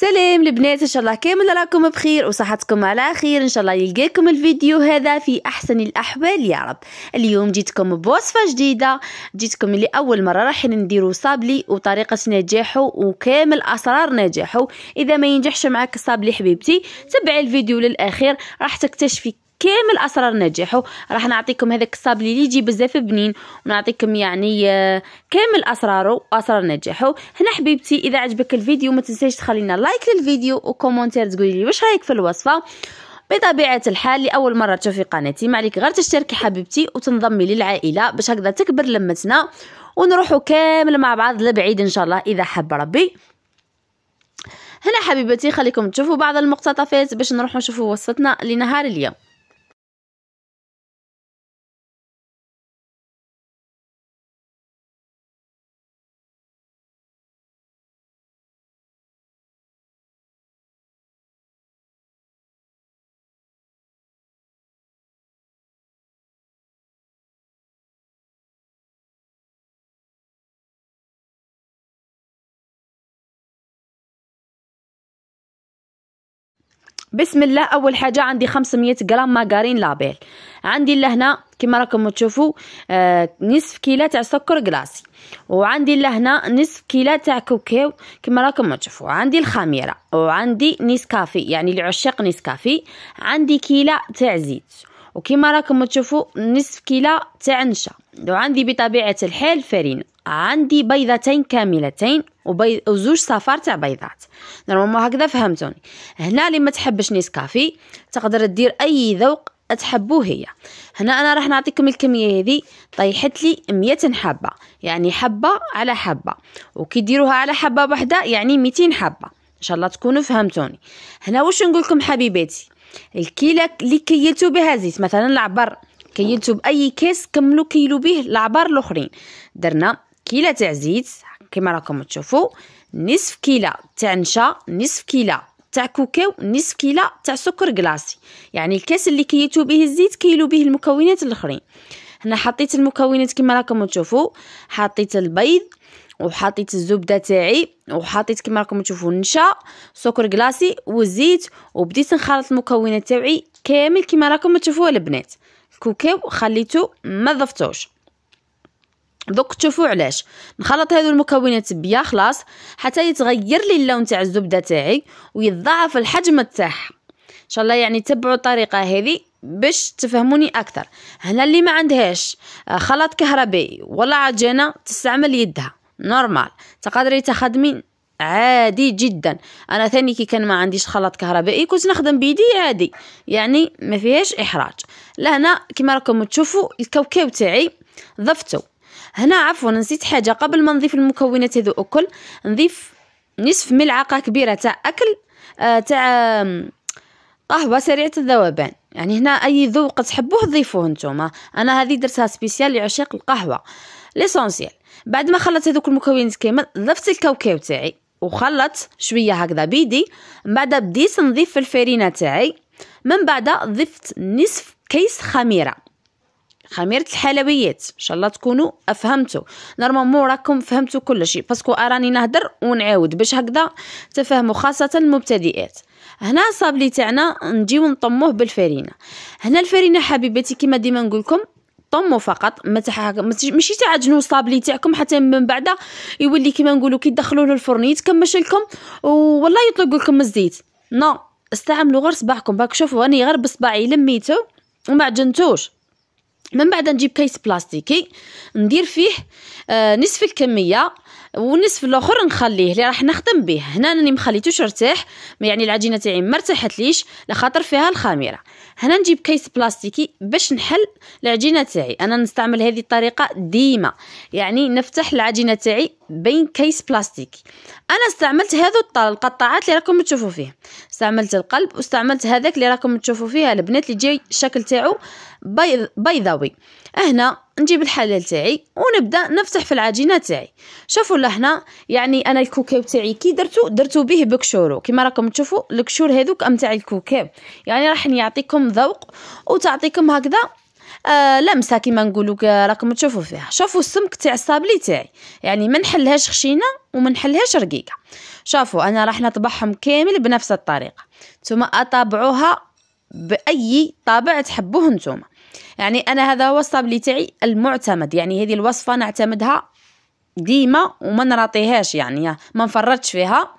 سلام البنات ان شاء الله كامل راكم بخير وصحتكم على خير ان شاء الله يلقاكم الفيديو هذا في احسن الاحوال يا رب اليوم جيتكم بوصفه جديده جيتكم لاول مره راح نديرو صابلي وطريقه نجاحه وكامل اسرار نجاحه اذا ما ينجحش معك صابلي حبيبتي تبعي الفيديو للاخير راح تكتشفي كامل اسرار نجاحه راح نعطيكم هذاك الصابل اللي يجي بزاف بنين ونعطيكم يعني آه، كامل اسراره واسرار نجاحه هنا حبيبتي اذا عجبك الفيديو ما تنساش تخلينا لايك للفيديو وكومونتير تقولي لي واش رايك في الوصفه بطبيعة الحال لأول مرة تشوفي قناتي ما عليك غير تشتركي حبيبتي وتنضمي للعائلة باش هكذا تكبر لمتنا ونروحوا كامل مع بعض لبعيد إن شاء الله إذا حب ربي هنا حبيبتي خليكم تشوفوا بعض المقتطفات باش نروحوا نشوفوا وصفتنا لنهار اليوم بسم الله اول حاجه عندي 500 غرام ماغارين لابيل عندي لهنا كما راكم تشوفوا آه نصف كيلو تاع سكر كلاصي وعندي لهنا نصف كيلو تاع كوكيو كما راكم تشوفوا عندي الخميره وعندي نسكافي يعني لعشاق نسكافي عندي كيلو تاع زيت وكما راكم تشوفوا نصف كيلو تاع نشا وعندي بطبيعه الحال فرينه عندي بيضتين كاملتين وبيض وزوج صفار تاع بيضات نورمالمون هكذا فهمتوني هنا اللي ما تحبش نيسكافي تقدر دير اي ذوق تحبوه هي هنا انا راح نعطيكم الكميه هذه طيحت لي 100 حبه يعني حبه على حبه وكي ديروها على حبه وحده يعني 200 حبه ان شاء الله تكونوا فهمتوني هنا واش نقول لكم حبيباتي الكيله اللي كيلتو بها زيت مثلا العبر كيلتو باي كاس كملوا كيلو به العبر الاخرين درنا كيلة تاع زيت كما راكم تشوفوا نصف كيلة تاع نشا نصف كيلة تاع كوكاو نصف كيلة تاع سكر كلاصي يعني الكاس اللي كيتو به الزيت كيلو به المكونات الاخرين هنا حطيت المكونات كما راكم تشوفوا حطيت البيض وحطيت الزبده تاعي وحطيت كما راكم تشوفوا النشا سكر كلاصي والزيت وبديت نخلط المكونات تاعي كامل كما راكم تشوفوا البنات الكوكاو خليته ما ضفتوش دوك تشوفوا علاش نخلط هذو المكونات بيا خلاص حتى يتغير لي اللون تاع الزبده تاعي ويتضاعف الحجم تاعها ان شاء الله يعني تبعوا الطريقه هذه باش تفهموني اكثر هنا اللي ما عندهاش آه، خلط كهربائي ولا عجينه تستعمل يدها نورمال تقدري تخدمي عادي جدا انا ثاني كي كان ما عنديش خلط كهربائي كنت نخدم بيدي عادي يعني ما فيهاش احراج لهنا كما راكم تشوفوا الكاوكاو تاعي ضفته هنا عفوا نسيت حاجة قبل ما نضيف المكونات هذو أكل نضيف نصف ملعقة كبيرة تاع أكل آه، تاع قهوة سريعة الذوبان يعني هنا أي ذوق تحبوه ضيفوه نتوما أنا هذه درتها سبيسيال لعشاق القهوة ليسونسيال بعد ما خلطت هذوك المكونات كامل ضفت الكاوكاو تاعي وخلط شويه هكذا بيدي من بعد بديت نضيف الفرينه تاعي من بعد ضفت نصف كيس خميره خميرة الحلويات ان شاء الله تكونوا فهمتوا نورمالمون راكم فهمتوا كل شيء باسكو اراني نهدر ونعاود باش هكذا تفهموا خاصه المبتدئات هنا صابلي تاعنا نجيو نطموه بالفرينه هنا الفرينه حبيباتي كما ديما نقول لكم طمو فقط ما ماشي تاع جنو صابلي تاعكم حتى من بعد يولي كما نقولوا كي تدخلوه للفرن يتكمش لكم والله يطلق لكم الزيت نو استعملوا غير صباعكم باك شوفوا راني غير بصباعي لميته وما عجنتوش من بعد نجيب كيس بلاستيكي ندير فيه آه، نصف الكميه والنصف الاخر نخليه اللي راح نخدم به هنا راني مخليتوش ارتاح يعني العجينه تاعي ما ارتاحتليش لخاطر فيها الخميره هنا نجيب كيس بلاستيكي باش نحل العجينه تاعي انا نستعمل هذه الطريقه ديما يعني نفتح العجينه تاعي بين كيس بلاستيكي انا استعملت هذو القطاعات اللي راكم تشوفوا فيه استعملت القلب واستعملت هذاك اللي راكم تشوفوا فيه البنات اللي جاي الشكل تاعو بيض بيضاوي هنا نجيب الحلال تاعي ونبدا نفتح في العجينه تاعي شوفوا لهنا يعني انا الكوكاو تاعي كي درتو درتو به بكشورو كما راكم تشوفوا الكشور هذوك ام تاع الكوكاو يعني راح يعطيكم ذوق وتعطيكم هكذا آه لمسه كيما نقولوا راكم تشوفوا فيها شوفوا السمك تاع الصابلي تاعي يعني ما نحلهاش خشينه وما نحلهاش رقيقه شوفوا انا راح نطبعهم كامل بنفس الطريقه ثم اطابعوها باي طابع تحبوه نتوما يعني أنا هذا هو الصابلي تاعي المعتمد يعني هذه الوصفة نعتمدها ديما وما نراطيهاش يعني ما نفرطش فيها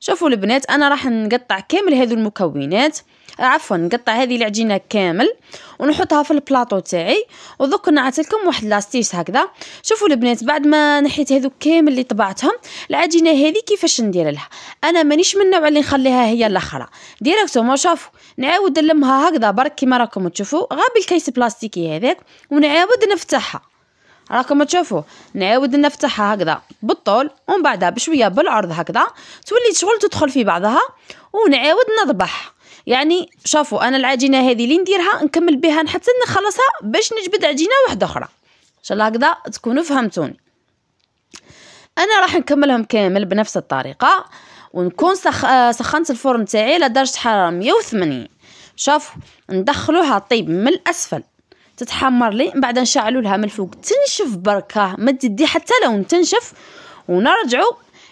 شوفوا البنات انا راح نقطع كامل هذو المكونات عفوا نقطع هذه العجينه كامل ونحطها في البلاطو تاعي ودوك نعطي لكم واحد لاستيس هكذا شوفوا البنات بعد ما نحيت هذوك كامل اللي طبعتهم العجينه هذه كيفاش ندير لها انا مانيش من النوع اللي نخليها هي الاخرى ما شافوا نعاود نلمها هكذا برك كيما راكم تشوفوا غا بالكيس بلاستيكي هذاك ونعاود نفتحها راكم تشوفوا نعاود نفتحها هكذا بالطول ومن بعدها بشويه بالعرض هكذا تولي تشغل تدخل في بعضها ونعاود نضبح يعني شافوا انا العجينه هذه اللي نديرها نكمل بها حتى نخلصها باش نجبد عجينه واحده اخرى ان شاء الله هكذا تكونوا فهمتوني انا راح نكملهم كامل بنفس الطريقه ونكون سخ... آه، سخنت الفرن تاعي لدرجه حراره 180 شوفوا ندخلوها طيب من الاسفل تتحمر لي من بعد نشعلوا لها من الفوق تنشف بركه ما تدي حتى لون تنشف ونرجعوا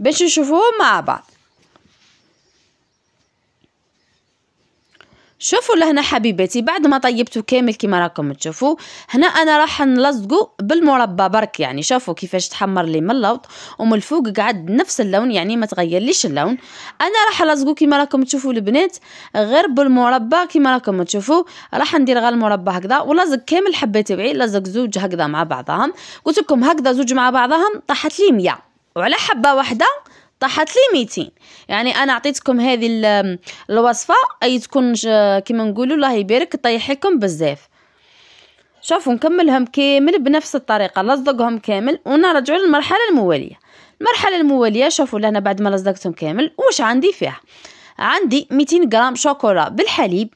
باش نشوفوه مع بعض شوفوا لهنا حبيباتي بعد ما طيبته كامل كما راكم تشوفوا هنا انا راح نلصقو بالمربى برك يعني شوفوا كيفاش تحمر لي من اللوط ومن الفوق قعد نفس اللون يعني ما تغير ليش اللون انا راح نلصقو كما راكم تشوفوا البنات غير بالمربى كما راكم تشوفوا راح ندير غير المربى هكذا ولزق كامل حبيت وعي لزق زوج هكذا مع بعضهم قلت لكم هكذا زوج مع بعضهم طاحت لي 100 وعلى حبه واحده طاحت لي 200 يعني انا عطيتكم هذه الوصفه اي تكون كيما نقولوا الله يبارك طيح لكم بزاف شوفوا نكملهم كامل بنفس الطريقه لصقهم كامل ونرجعوا للمرحله المواليه المرحله المواليه شوفوا لهنا بعد ما لصقتهم كامل واش عندي فيها عندي 200 غرام شوكولا بالحليب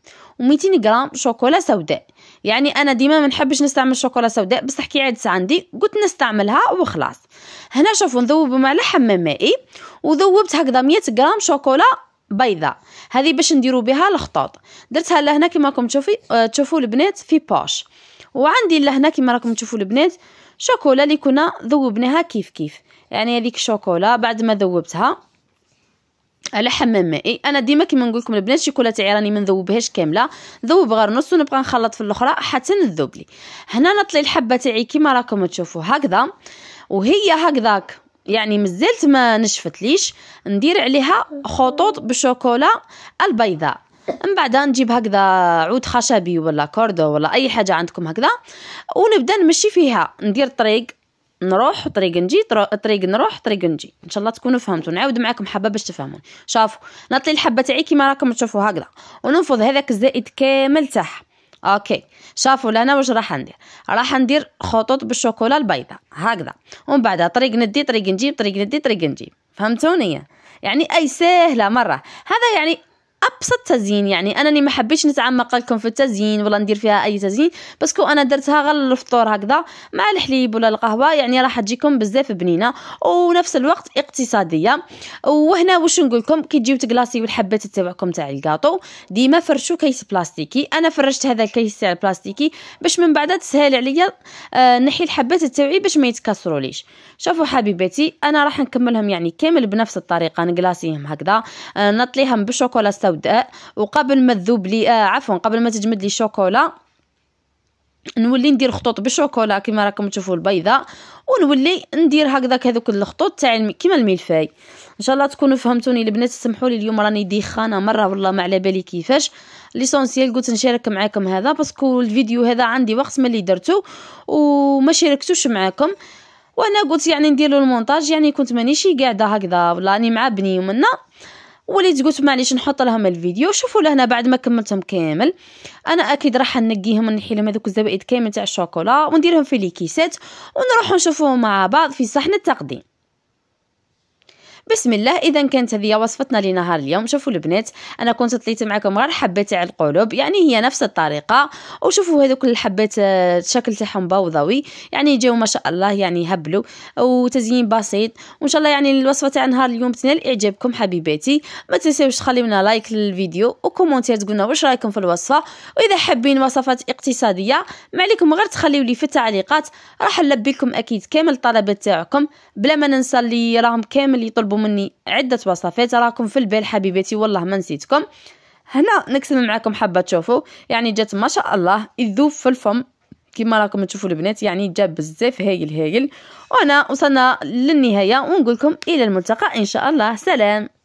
و200 غرام شوكولا سوداء يعني انا ديما ما نحبش نستعمل شوكولا سوداء بصح كي عدس عندي قلت نستعملها وخلاص هنا شوفوا نذوب مع لحم مائي وذوبت هكذا 100 غرام شوكولا بيضاء هذه باش نديرو بها الخطوط درتها لهنا كما راكم تشوفي آه، تشوفوا البنات في بوش وعندي لهنا كما راكم تشوفوا البنات شوكولا اللي كنا ذوبناها كيف كيف يعني هذيك الشوكولا بعد ما ذوبتها على حمام مائي انا ديما كيما نقول لكم البنات شيكولاته عيراني ما نذوبهاش كامله نذوب غير نص ونبقى نخلط في الاخرى حتى نذوب لي هنا نطلي الحبه تاعي كيما راكم تشوفوا هكذا وهي هكذاك يعني مازالت ما نشفت ليش ندير عليها خطوط بالشوكولا البيضاء من بعد نجيب هكذا عود خشبي ولا كوردو ولا اي حاجه عندكم هكذا ونبدا نمشي فيها ندير طريق نروح طريق نجي طريق نروح طريق نجي ان شاء الله تكونوا فهمتوا نعاود معاكم حبه باش تفهمون شافوا نطلي الحبه تاعي كيما راكم تشوفوا هكذا وننفض هذاك الزائد كامل تاعها اوكي شافوا لنا واش راح ندير راح ندير خطوط بالشوكولا البيضاء هكذا ومن بعدها طريق ندي طريق نجيب طريق ندي طريق نجيب فهمتوني يعني اي سهله مره هذا يعني ابسط تزيين يعني انا اللي ما حبيتش نتعمق لكم في التزيين ولا ندير فيها اي تزيين باسكو انا درتها غير للفطور هكذا مع الحليب ولا القهوه يعني راح تجيكم بزاف بنينه ونفس الوقت اقتصاديه وهنا واش نقول لكم كي تجيو تكلاصيو الحبات تاعكم تاع الكاطو ديما فرشوا كيس بلاستيكي انا فرشت هذا الكيس تاع البلاستيكي باش من بعد تسهل عليا آه، نحي الحبات تاعي باش ما يتكسروليش شوفوا حبيباتي انا راح نكملهم يعني كامل بنفس الطريقه نكلاصيهم هكذا آه، نطليهم بالشوكولا سوداء وقبل ما تذوب لي آه عفوا قبل ما تجمد لي شوكولا نولي ندير خطوط بالشوكولا كما راكم تشوفوا البيضه ونولي ندير هكذاك هذوك الخطوط تاع كيما الملفاي ان شاء الله تكونوا فهمتوني البنات سمحوا لي اليوم راني ديخانه مره والله ما على بالي كيفاش ليسونسيال قلت نشارك معاكم هذا باسكو الفيديو هذا عندي وقت ملي درته وما شاركتوش معاكم وانا قلت يعني ندير له المونتاج يعني كنت مانيش قاعده هكذا والله راني مع بني ومنه وليت قلت معليش نحط لهم الفيديو شوفوا لهنا بعد ما كملتهم كامل انا اكيد راح نقيهم ونحي لهم هذوك الزوائد كامل تاع الشوكولا ونديرهم في لي كيسات ونروحوا نشوفوهم مع بعض في صحن التقديم بسم الله اذا كانت هذه وصفتنا لنهار اليوم شوفوا البنات انا كنت طليت معكم غير حبه تاع القلوب يعني هي نفس الطريقه وشوفوا هذوك الحبات آه، الشكل تاعهم بوضوي يعني جاو ما شاء الله يعني هبلوا وتزيين بسيط وان شاء الله يعني الوصفه تاع نهار اليوم تنال اعجابكم حبيباتي ما تنساوش تخليونا لايك للفيديو وكومونتير تقولنا واش رايكم في الوصفه واذا حابين وصفات اقتصاديه ما عليكم غير تخليو لي في التعليقات راح نلبي لكم اكيد كامل الطلبات تاعكم بلا ما ننسى اللي راهم كامل يطلبوا طلبوا مني عدة وصفات راكم في البال حبيباتي والله ما نسيتكم هنا نكتب معاكم حبه تشوفوا يعني جات ما شاء الله يذوب في الفم كما راكم تشوفوا البنات يعني جاب بزاف هايل هايل وانا وصلنا للنهاية ونقول لكم إلى الملتقى إن شاء الله سلام